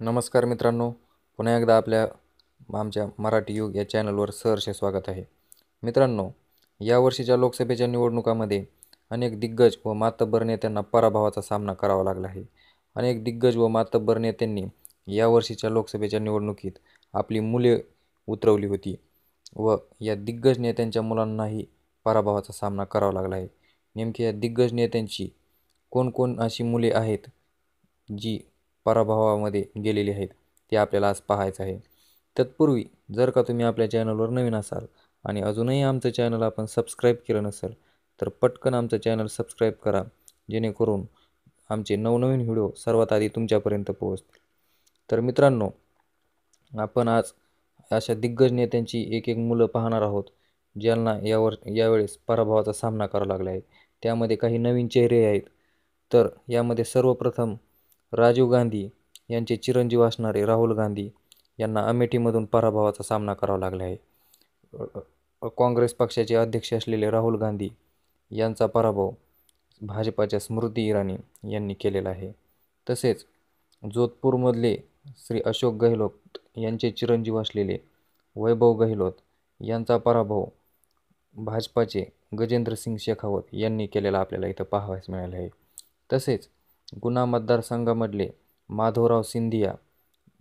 नमस्कार मित्रांनो पुन्हा एकदा आपल्या आमच्या मराठी युग या चॅनलवर सहर्ष स्वागत आहे मित्रांनो यावर्षीच्या लोकसभेच्या निवडणुकामध्ये अनेक दिग्गज व मातब्बर नेत्यांना पराभवाचा सामना करावा लागला आहे अनेक दिग्गज व मातब्बर नेत्यांनी यावर्षीच्या लोकसभेच्या निवडणुकीत आपली मुले उतरवली होती व या दिग्गज नेत्यांच्या मुलांनाही पराभवाचा सामना करावा लागला आहे नेमकी या दिग्गज नेत्यांची कोणकोण अशी मुले आहेत जी पराभवामध्ये गेलेली आहेत ते आपल्याला आज पाहायचं आहे तत्पूर्वी जर का तुम्ही आपल्या चॅनलवर नवीन असाल आणि अजूनही आमचं चॅनल आपण सबस्क्राईब केलं नसेल तर पटकन आमचं चॅनल सबस्क्राईब करा जेणेकरून आमचे नवनवीन व्हिडिओ सर्वात आधी तुमच्यापर्यंत पोहोचतील तर मित्रांनो आपण आज अशा दिग्गज नेत्यांची एक एक मुलं पाहणार आहोत ज्यांना यावर यावेळेस पराभवाचा सामना करावा लागला आहे त्यामध्ये काही नवीन चेहरे आहेत तर यामध्ये सर्वप्रथम राजीव गांधी यांचे चिरंजीव असणारे राहुल गांधी यांना अमेठीमधून पराभवाचा सामना करावा लागला आहे काँग्रेस पक्षाचे अध्यक्ष असलेले राहुल गांधी यांचा पराभव भाजपाच्या स्मृती इराणी यांनी केलेला आहे तसेच जोधपूरमधले श्री अशोक गहलोत यांचे चिरंजीव असलेले वैभव गहलोत यांचा पराभव भाजपाचे गजेंद्रसिंग शेखावत यांनी केलेला आपल्याला इथं पाहावयास मिळालं आहे तसेच गुना मतदारसंघामधले माधवराव सिंधिया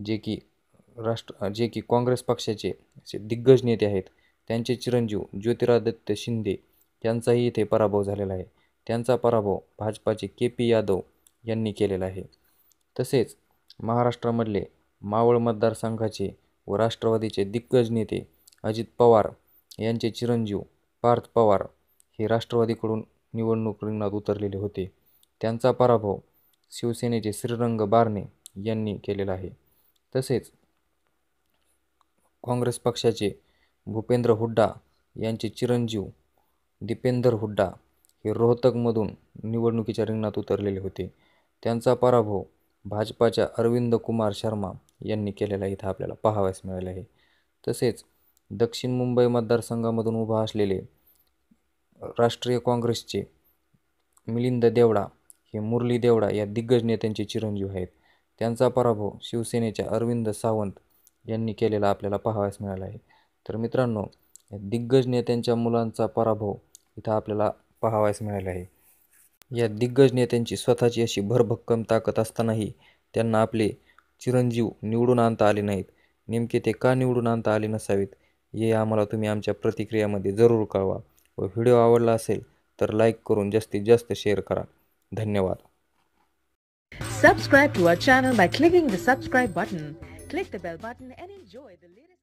जे की राष्ट्र जे की काँग्रेस पक्षाचे दिग्गज नेते आहेत त्यांचे चिरंजीव ज्योतिरादित्य शिंदे यांचाही इथे पराभव झालेला आहे त्यांचा पराभव भाजपाचे के पी यादव यांनी केलेला आहे तसेच महाराष्ट्रामधले मावळ मतदारसंघाचे व राष्ट्रवादीचे दिग्गज नेते अजित पवार यांचे चिरंजीव पार्थ पवार हे राष्ट्रवादीकडून निवडणूक रिंगणात उतरलेले होते त्यांचा पराभव शिवसेनेचे श्रीरंग बारणे यांनी केलेला आहे तसेच काँग्रेस पक्षाचे भूपेंद्र हुड्डा यांचे चिरंजीव दिपेंदर हुड्डा हे रोहतकमधून निवडणुकीच्या रिंगणात उतरलेले होते त्यांचा पराभव भाजपाच्या अरविंद कुमार शर्मा यांनी केलेला इथं आपल्याला पाहावयास मिळाले आहे तसेच दक्षिण मुंबई मतदारसंघामधून उभा असलेले राष्ट्रीय काँग्रेसचे मिलिंद देवडा हे मुरली देवडा या दिग्गज नेत्यांचे चिरंजीव आहेत त्यांचा पराभव शिवसेनेच्या अरविंद सावंत यांनी केलेला आपल्याला पाहावयास मिळाला आहे तर मित्रांनो या दिग्गज नेत्यांच्या मुलांचा पराभव इथं आपल्याला पाहावयास मिळाला आहे या दिग्गज नेत्यांची स्वतःची अशी भरभक्कम ताकद असतानाही त्यांना आपले चिरंजीव निवडून आणता आले नाहीत नेमके ते का निवडून आणता आले नसावेत हे आम्हाला तुम्ही आमच्या प्रतिक्रियामध्ये जरूर कळवा व व्हिडिओ आवडला असेल तर लाईक करून जास्तीत जास्त शेअर करा धन्यवाद Subscribe to our channel by clicking the subscribe button. Click the bell button and enjoy the latest.